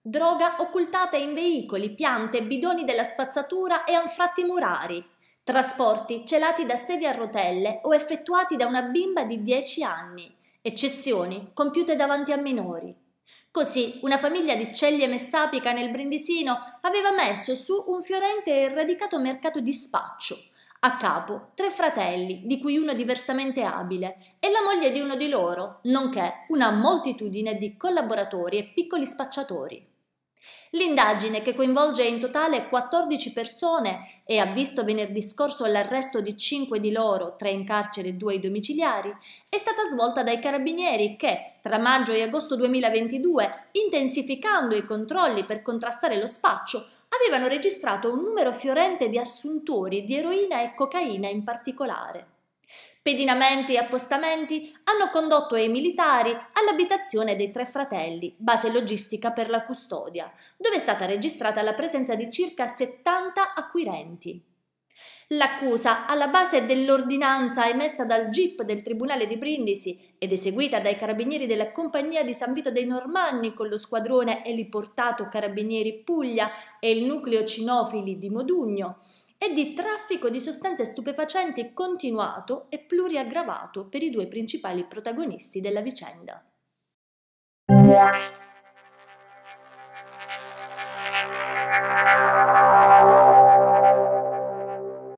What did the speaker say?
Droga occultata in veicoli, piante, bidoni della spazzatura e anfratti murari. Trasporti celati da sedie a rotelle o effettuati da una bimba di 10 anni. Eccessioni compiute davanti a minori. Così una famiglia di Ceglie Messapica nel Brindisino aveva messo su un fiorente e radicato mercato di spaccio, a capo tre fratelli, di cui uno diversamente abile, e la moglie di uno di loro, nonché una moltitudine di collaboratori e piccoli spacciatori. L'indagine, che coinvolge in totale 14 persone e ha visto venerdì scorso l'arresto di 5 di loro, 3 in carcere e 2 ai domiciliari, è stata svolta dai carabinieri che, tra maggio e agosto 2022, intensificando i controlli per contrastare lo spaccio, avevano registrato un numero fiorente di assuntori di eroina e cocaina in particolare. Pedinamenti e appostamenti hanno condotto i militari all'abitazione dei tre fratelli, base logistica per la custodia, dove è stata registrata la presenza di circa 70 acquirenti. L'accusa, alla base dell'ordinanza emessa dal GIP del Tribunale di Brindisi ed eseguita dai carabinieri della Compagnia di San Vito dei Normanni con lo squadrone eliportato Carabinieri Puglia e il nucleo cinofili di Modugno, è di traffico di sostanze stupefacenti continuato e pluriaggravato per i due principali protagonisti della vicenda.